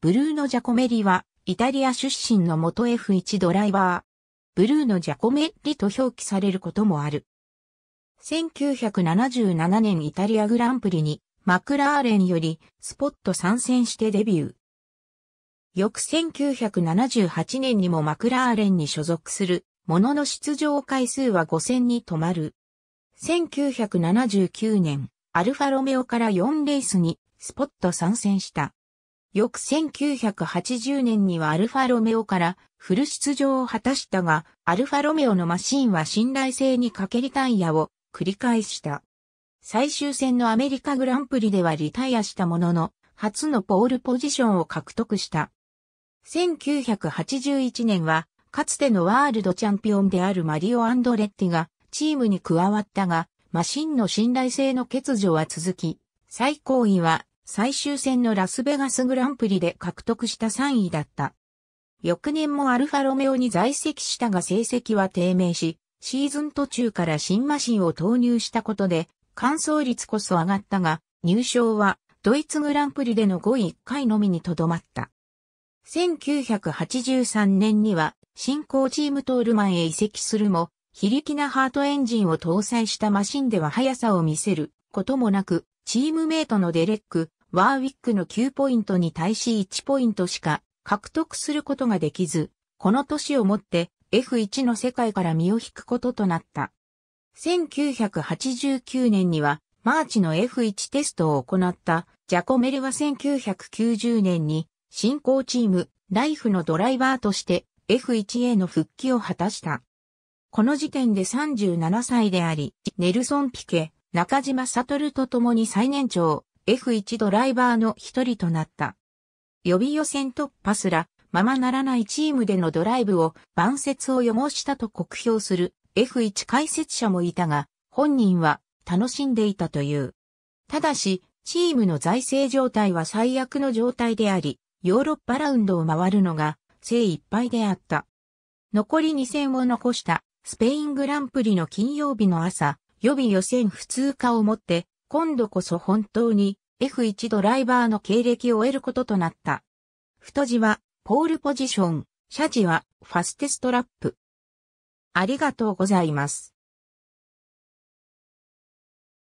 ブルーノ・ジャコメリは、イタリア出身の元 F1 ドライバー。ブルーノ・ジャコメリと表記されることもある。1977年イタリアグランプリに、マクラーレンより、スポット参戦してデビュー。翌1978年にもマクラーレンに所属する、ものの出場回数は5 0に止まる。1979年、アルファロメオから4レースに、スポット参戦した。翌1980年にはアルファロメオからフル出場を果たしたが、アルファロメオのマシンは信頼性に欠けリタイアを繰り返した。最終戦のアメリカグランプリではリタイアしたものの、初のポールポジションを獲得した。1981年は、かつてのワールドチャンピオンであるマリオ・アンドレッティがチームに加わったが、マシンの信頼性の欠如は続き、最高位は最終戦のラスベガスグランプリで獲得した3位だった。翌年もアルファロメオに在籍したが成績は低迷し、シーズン途中から新マシンを投入したことで、完走率こそ上がったが、入賞はドイツグランプリでの5位1回のみにとどまった。1983年には新興チームトールマンへ移籍するも、非力なハートエンジンを搭載したマシンでは速さを見せることもなく、チームメイトのデレック、ワーウィックの9ポイントに対し1ポイントしか獲得することができず、この年をもって F1 の世界から身を引くこととなった。1989年にはマーチの F1 テストを行ったジャコメルは1990年に新興チームライフのドライバーとして F1 への復帰を果たした。この時点で37歳であり、ネルソン・ピケ、中島悟と共に最年長、F1 ドライバーの一人となった。予備予選突破すら、ままならないチームでのドライブを、晩節を汚したと酷評する F1 解説者もいたが、本人は楽しんでいたという。ただし、チームの財政状態は最悪の状態であり、ヨーロッパラウンドを回るのが精一杯であった。残り2戦を残したスペイングランプリの金曜日の朝、予備予選普通化をもって今度こそ本当に F1 ドライバーの経歴を得ることとなった。太字はポールポジション、謝字はファステストラップ。ありがとうございます。